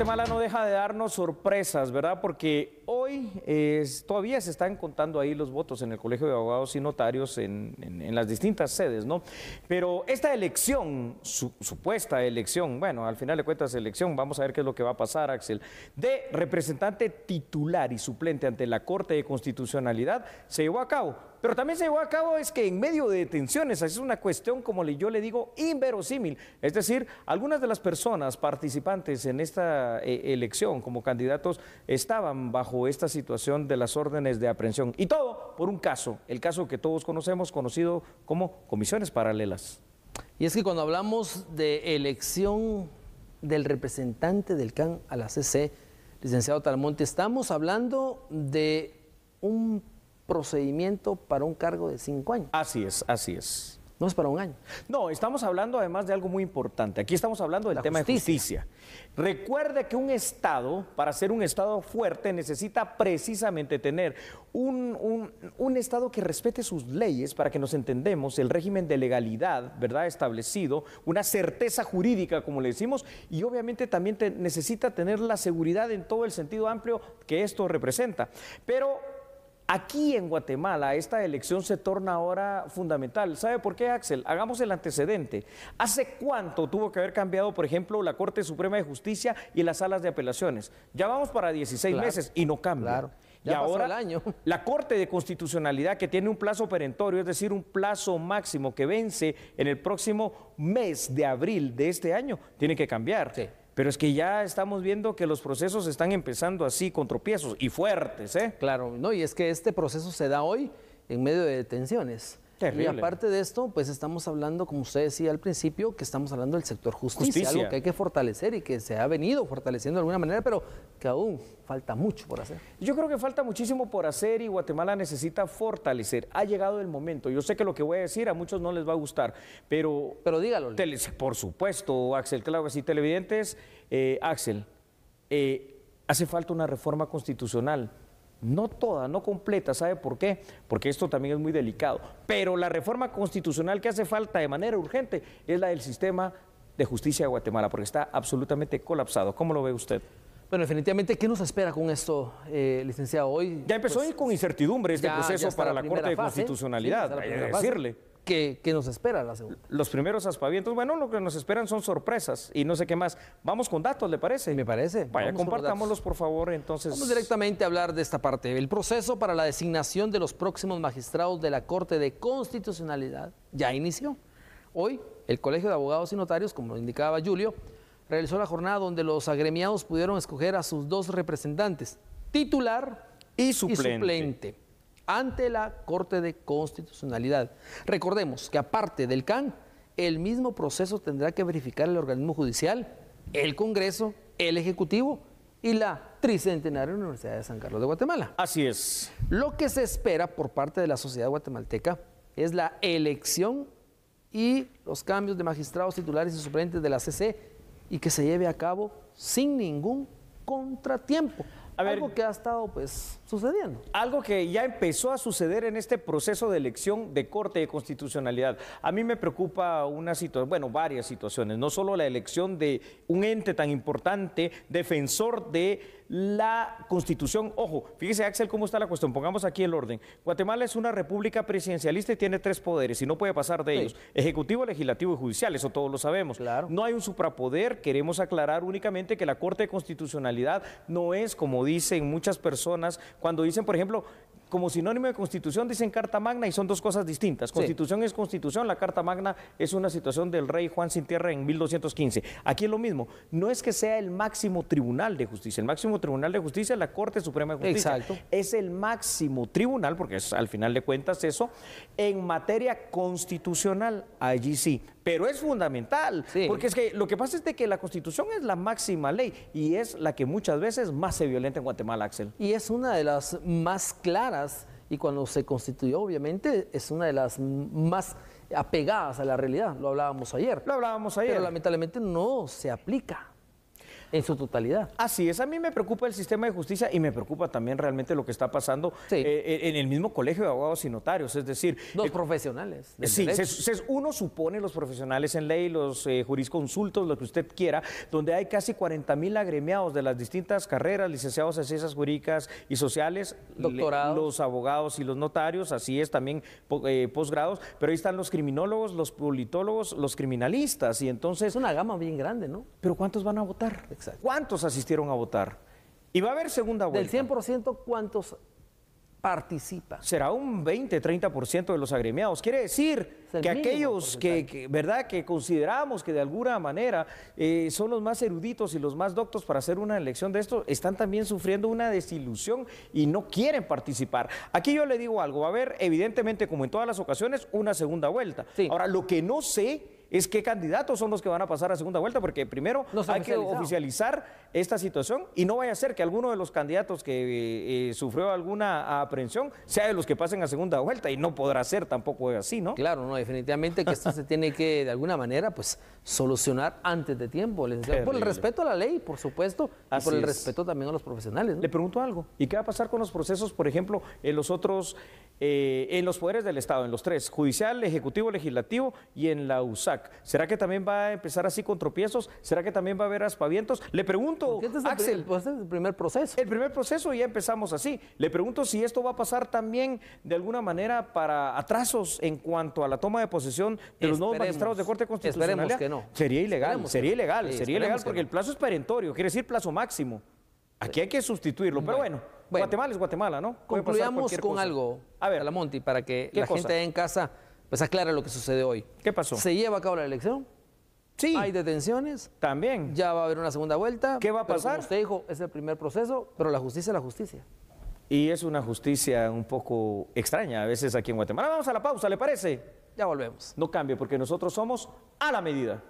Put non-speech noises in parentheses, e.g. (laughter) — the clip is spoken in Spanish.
Guatemala no deja de darnos sorpresas, ¿verdad? Porque hoy todavía se están contando ahí los votos en el Colegio de Abogados y Notarios en, las distintas sedes, ¿no? Pero esta elección, supuesta elección, bueno, al final de cuentas elección, vamos a ver qué es lo que va a pasar, Axel, de representante titular y suplente ante la Corte de Constitucionalidad, se llevó a cabo. Pero también se llevó a cabo es que en medio de detenciones, es una cuestión, como yo le digo, inverosímil. Es decir, algunas de las personas participantes en esta eh, elección como candidatos estaban bajo esta situación de las órdenes de aprehensión. Y todo por un caso, el caso que todos conocemos, conocido como comisiones paralelas. Y es que cuando hablamos de elección del representante del CAN a la CC, licenciado Talmonte, estamos hablando de un procedimiento para un cargo de cinco años. Así es, así es. No es para un año. No, estamos hablando además de algo muy importante. Aquí estamos hablando del tema de justicia. Recuerde que un Estado, para ser un Estado fuerte, necesita precisamente tener un, Estado que respete sus leyes para que nos entendemos, el régimen de legalidad, ¿verdad? Establecido, una certeza jurídica, como le decimos, y obviamente también necesita tener la seguridad en todo el sentido amplio que esto representa. Pero Aquí en Guatemala esta elección se torna ahora fundamental. ¿Sabe por qué, Axel? Hagamos el antecedente. ¿Hace cuánto tuvo que haber cambiado, por ejemplo, la Corte Suprema de Justicia y las salas de apelaciones? Ya vamos para 16 meses y no cambia. y ahora el año. (laughs) la Corte de Constitucionalidad, que tiene un plazo perentorio, es decir, un plazo máximo que vence en el próximo mes de abril de este año, tiene que cambiar. Sí. Pero es que ya estamos viendo que los procesos están empezando así, con tropiezos y fuertes, ¿eh? Claro, no, y es que este proceso se da hoy en medio de detenciones. Y aparte de esto, pues estamos hablando, como usted decía al principio, que estamos hablando del sector justicia, algo que hay que fortalecer y que se ha venido fortaleciendo de alguna manera, pero que aún falta mucho por hacer. Yo creo que falta muchísimo por hacer y Guatemala necesita fortalecer. Ha llegado el momento. Yo sé que lo que voy a decir a muchos no les va a gustar, pero... Pero dígalo. por supuesto, Axel, claro que televidentes. Eh, Axel, eh, hace falta una reforma constitucional no toda, no completa, ¿sabe por qué? Porque esto también es muy delicado. Pero la reforma constitucional que hace falta de manera urgente es la del sistema de justicia de Guatemala, porque está absolutamente colapsado. ¿Cómo lo ve usted? Bueno, definitivamente, ¿qué nos espera con esto, eh, licenciado? Hoy ya empezó pues, con incertidumbre este proceso para la, Corte de Constitucionalidad, hay que decirle. ¿Qué nos espera la segunda. Los primeros aspavientos, bueno, lo que nos esperan son sorpresas y no sé qué más. Vamos con datos, ¿le parece? Me parece. Vaya, compartámoslos, por favor, entonces. Vamos directamente a hablar de esta parte. El proceso para la designación de los próximos magistrados de la Corte de Constitucionalidad ya inició. Hoy, el Colegio de Abogados y Notarios, como lo indicaba Julio, realizó la jornada donde los agremiados pudieron escoger a sus dos representantes, titular Y suplente ante la Corte de Constitucionalidad. Recordemos que aparte del CAN, el mismo proceso tendrá que verificar el organismo judicial, el Congreso, el Ejecutivo y la Tricentenaria Universidad de San Carlos de Guatemala. Así es. Lo que se espera por parte de la sociedad guatemalteca es la elección y los cambios de magistrados titulares y suplentes de la CC y que se lleve a cabo sin ningún contratiempo algo que ha estado pues sucediendo. Algo que ya empezó a suceder en este proceso de elección de Corte de Constitucionalidad. A mí me preocupa una situación, bueno, varias situaciones, no solo la elección de un ente tan importante, defensor de la Constitución. Ojo, fíjese Axel cómo está la cuestión, pongamos aquí el orden. Guatemala es una república presidencialista y tiene tres poderes y no puede pasar de ellos, ejecutivo, legislativo y judicial, eso todos lo sabemos. No hay un suprapoder, queremos aclarar únicamente que la Corte de Constitucionalidad no es como dicen muchas personas cuando dicen, por ejemplo, como sinónimo de constitución dicen carta magna y son dos cosas distintas. Constitución es constitución, la carta magna es una situación del rey Juan sin tierra en 1215. Aquí es lo mismo, no es que sea el máximo tribunal de justicia, el máximo tribunal de justicia es la Corte Suprema de Justicia. Es el máximo tribunal, porque es, al final de cuentas eso, en materia constitucional, allí sí, pero es fundamental, porque es que lo que pasa es que la Constitución es la máxima ley y es la que muchas veces más se violenta en Guatemala, Axel. Y es una de las más claras y cuando se constituyó, obviamente, es una de las más apegadas a la realidad. Lo hablábamos ayer. Lo hablábamos ayer. Pero lamentablemente no se aplica en su totalidad. Así es, a mí me preocupa el sistema de justicia y me preocupa también realmente lo que está pasando eh, eh, en el mismo colegio de abogados y notarios, es decir... Los eh, profesionales. Sí, uno supone los profesionales en ley, los jurisconsultos, lo que usted quiera, donde hay casi 40 mil agremiados de las distintas carreras, licenciados en ciencias jurídicas y sociales, Doctorados. los abogados y los notarios, así es, también posgrados, pero ahí están los criminólogos, los politólogos, los criminalistas, y entonces... Es una gama bien grande, ¿no? Pero ¿cuántos van a votar? ¿Cuántos asistieron a votar? Y va a haber segunda vuelta. Del 100%, ¿cuántos participa. Será un 20, 30% de los agremiados. Quiere decir que aquellos que, ¿verdad? que consideramos que de alguna manera eh, son los más eruditos y los más doctos para hacer una elección de esto, están también sufriendo una desilusión y no quieren participar. Aquí yo le digo algo, va a haber evidentemente como en todas las ocasiones una segunda vuelta. Ahora, lo que no sé es qué candidatos son los que van a pasar a segunda vuelta, porque primero hay que oficializar esta situación y no vaya a ser que alguno de los candidatos que eh, eh, sufrió alguna aprehensión sea de los que pasen a segunda vuelta y no podrá ser tampoco así, ¿no? Claro, no, definitivamente que esto se tiene que de alguna manera pues solucionar antes de tiempo, por el respeto a la ley, por supuesto, y por el respeto también a los profesionales. Le pregunto algo, ¿y qué va a pasar con los procesos, por ejemplo, en los otros eh, en los poderes del Estado, en los tres, judicial, ejecutivo, legislativo y en la USAC. ¿Será que también va a empezar así con tropiezos? ¿Será que también va a haber aspavientos? Le pregunto, este es Axel, el, pues, primer, este el primer proceso. El primer proceso ya empezamos así. Le pregunto si esto va a pasar también de alguna manera para atrasos en cuanto a la toma de posesión de los nuevos magistrados de Corte Constitucional. Esperemos que no. Sería ilegal, sería ilegal, sería ilegal porque el plazo es perentorio, quiere decir plazo máximo. Aquí hay que sustituirlo, pero bueno Guatemala es Guatemala, ¿no? concluyamos con algo, a ver, Monti para que la gente en casa pues lo que sucede hoy. ¿Qué pasó? ¿Se lleva a cabo la elección? Sí. ¿Hay detenciones? También. Ya va a haber una segunda vuelta. ¿Qué va a pasar? usted dijo, es el primer proceso, pero la justicia es la justicia. Y es una justicia un poco extraña a veces aquí en Guatemala. Vamos a la pausa, ¿le parece? Ya volvemos. No cambie, porque nosotros somos a la medida.